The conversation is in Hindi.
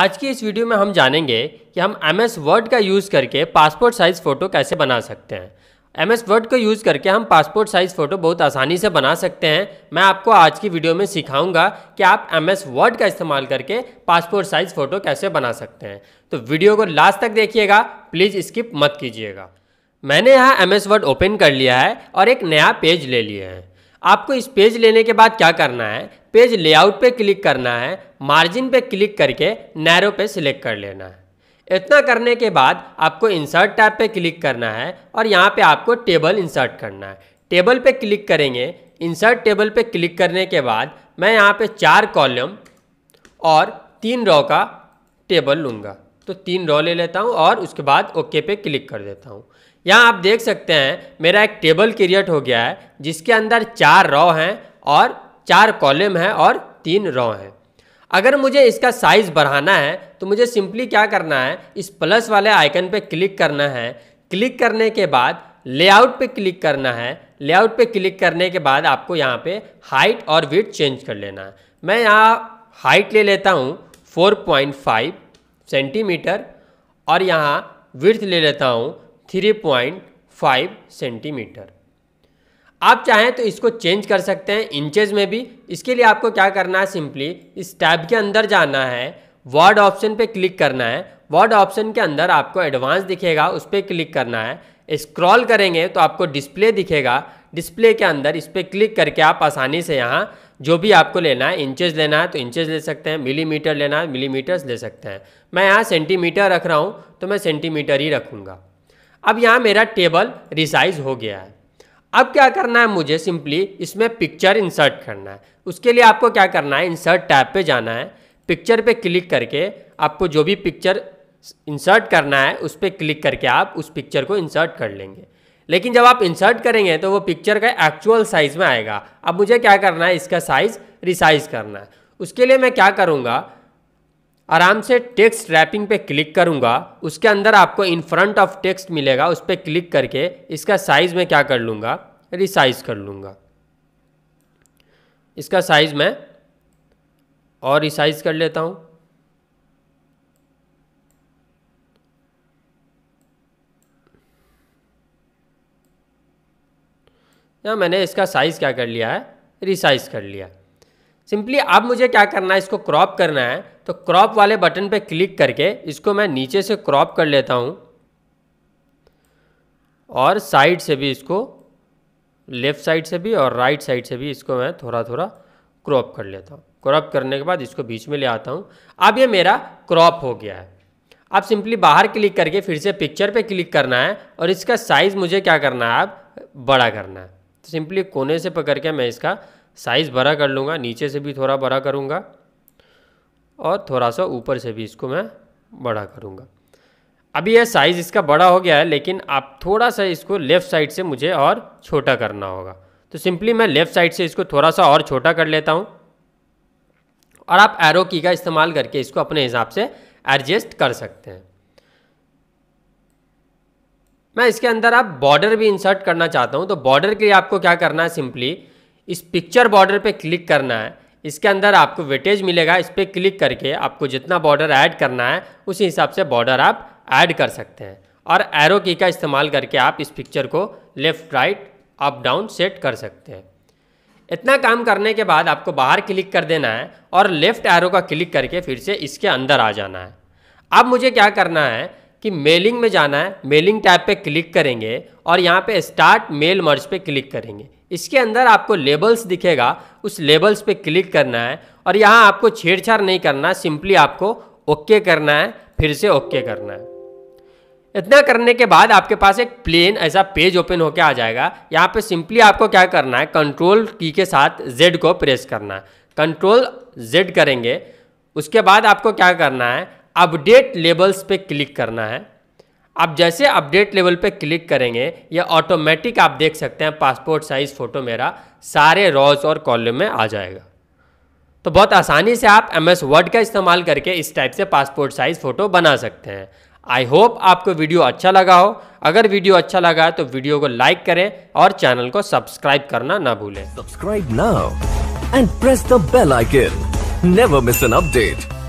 आज की इस वीडियो में हम जानेंगे कि हम एम एस वर्ड का यूज़ करके पासपोर्ट साइज़ फ़ोटो कैसे बना सकते हैं एम एस वर्ड का यूज़ करके हम पासपोर्ट साइज़ फ़ोटो बहुत आसानी से बना सकते हैं मैं आपको आज की वीडियो में सिखाऊंगा कि आप एम एस वर्ड का इस्तेमाल करके पासपोर्ट साइज़ फ़ोटो कैसे बना सकते हैं तो वीडियो को लास्ट तक देखिएगा प्लीज़ स्किप मत कीजिएगा मैंने यहाँ एम एस वर्ड ओपन कर लिया है और एक नया पेज ले लिया है आपको इस पेज लेने के बाद क्या करना है पेज लेआउट पे क्लिक करना है मार्जिन पे क्लिक करके नैरो पे सिलेक्ट कर लेना है इतना करने के बाद आपको इंसर्ट टैब पे क्लिक करना है और यहाँ पे आपको टेबल इंसर्ट करना है टेबल पे क्लिक करेंगे इंसर्ट टेबल पे क्लिक करने के बाद मैं यहाँ पे चार कॉलम और तीन रॉ का टेबल लूँगा तो तीन रॉ ले लेता हूँ और उसके बाद ओके पे क्लिक कर देता हूँ यहाँ आप देख सकते हैं मेरा एक टेबल क्रिएट हो गया है जिसके अंदर चार रॉ हैं और चार कॉलम है और तीन रॉ हैं अगर मुझे इसका साइज़ बढ़ाना है तो मुझे सिंपली क्या करना है इस प्लस वाले आइकन पे क्लिक करना है क्लिक करने के बाद लेआउट पे क्लिक करना है लेआउट पे क्लिक करने के बाद आपको यहाँ पे हाइट और वेट चेंज कर लेना है मैं यहाँ हाइट ले लेता हूँ 4.5 सेंटीमीटर और यहाँ विर्थ ले लेता हूँ 3.5 सेंटीमीटर आप चाहें तो इसको चेंज कर सकते हैं इंचेज में भी इसके लिए आपको क्या करना है सिंपली इस टैब के अंदर जाना है वर्ड ऑप्शन पे क्लिक करना है वर्ड ऑप्शन के अंदर आपको एडवांस दिखेगा उस पर क्लिक करना है स्क्रॉल करेंगे तो आपको डिस्प्ले दिखेगा डिस्प्ले के अंदर इस पर क्लिक करके आप आसानी से यहाँ जो भी आपको लेना है इंचेज लेना है तो इंचेज ले सकते हैं मिलीमीटर लेना है मिलीमीटर्स ले सकते हैं मैं यहाँ सेंटीमीटर रख रहा हूँ तो मैं सेंटीमीटर ही रखूँगा अब यहाँ मेरा टेबल रिसाइज हो गया है अब क्या करना है मुझे सिंपली इसमें पिक्चर इंसर्ट करना है उसके लिए आपको क्या करना है इंसर्ट टैब पे जाना है पिक्चर पे क्लिक करके आपको जो भी पिक्चर इंसर्ट करना है उस पर क्लिक करके आप उस पिक्चर को इंसर्ट कर लेंगे लेकिन जब आप इंसर्ट करेंगे तो वो पिक्चर का एक्चुअल साइज़ में आएगा अब मुझे क्या करना है इसका साइज़ रिसाइज करना है उसके लिए मैं क्या करूँगा आराम से टेक्स्ट रैपिंग पे क्लिक करूँगा उसके अंदर आपको इन फ्रंट ऑफ टेक्स्ट मिलेगा उस पर क्लिक करके इसका साइज़ मैं क्या कर लूँगा रिसाइज़ कर लूँगा इसका साइज़ मैं और रिसाइज़ कर लेता हूँ या मैंने इसका साइज़ क्या कर लिया है रिसाइज़ कर लिया है सिंपली अब मुझे क्या करना है इसको क्रॉप करना है तो क्रॉप वाले बटन पे क्लिक करके इसको मैं नीचे से क्रॉप कर लेता हूँ और साइड से भी इसको लेफ़्ट साइड से भी और राइट साइड से भी इसको मैं थोड़ा थोड़ा क्रॉप कर लेता हूँ क्रॉप करने के बाद इसको बीच में ले आता हूँ अब ये मेरा क्रॉप हो गया है अब सिंपली बाहर क्लिक करके फिर से पिक्चर पे क्लिक करना है और इसका साइज़ मुझे क्या करना है अब बड़ा करना है तो सिंपली कोने से पकड़ के मैं इसका साइज़ बड़ा कर लूँगा नीचे से भी थोड़ा बड़ा करूँगा और थोड़ा सा ऊपर से भी इसको मैं बड़ा करूँगा अभी यह साइज़ इसका बड़ा हो गया है लेकिन आप थोड़ा सा इसको लेफ़्ट साइड से मुझे और छोटा करना होगा तो सिंपली मैं लेफ़्ट साइड से इसको थोड़ा सा और छोटा कर लेता हूँ और आप एरो की का इस्तेमाल करके इसको अपने हिसाब से एडजस्ट कर सकते हैं मैं इसके अंदर आप बॉर्डर भी इंसर्ट करना चाहता हूँ तो बॉर्डर के लिए आपको क्या करना है सिंपली इस पिक्चर बॉर्डर पे क्लिक करना है इसके अंदर आपको वेटेज मिलेगा इस पर क्लिक करके आपको जितना बॉर्डर ऐड करना है उसी हिसाब से बॉर्डर आप ऐड कर सकते हैं और एरो की का इस्तेमाल करके आप इस पिक्चर को left right up down set कर सकते हैं इतना काम करने के बाद आपको बाहर क्लिक कर देना है और लेफ़्ट एरो का क्लिक करके फिर से इसके अंदर आ जाना है अब मुझे क्या करना है कि मेलिंग में जाना है मेलिंग टैब पे क्लिक करेंगे और यहाँ पे स्टार्ट मेल मर्ज पे क्लिक करेंगे इसके अंदर आपको लेबल्स दिखेगा उस लेबल्स पे क्लिक करना है और यहाँ आपको छेड़छाड़ नहीं करना सिंपली आपको ओके करना है फिर से ओके करना है इतना करने के बाद आपके पास एक प्लेन ऐसा पेज ओपन होकर आ जाएगा यहाँ पे सिंपली आपको क्या करना है कंट्रोल की के साथ जेड को प्रेस करना है कंट्रोल जेड करेंगे उसके बाद आपको क्या करना है अपडेट लेबल्स पे क्लिक करना है आप जैसे अपडेट लेवल पे क्लिक करेंगे या ऑटोमेटिक आप देख सकते हैं पासपोर्ट साइज़ फ़ोटो मेरा सारे रॉज और कॉलम में आ जाएगा तो बहुत आसानी से आप एम एस वर्ड का इस्तेमाल करके इस टाइप से पासपोर्ट साइज़ फ़ोटो बना सकते हैं आई होप आपको वीडियो अच्छा लगा हो अगर वीडियो अच्छा लगा तो वीडियो को लाइक करें और चैनल को सब्सक्राइब करना ना भूलें सब्सक्राइब ना and press the bell icon never miss an update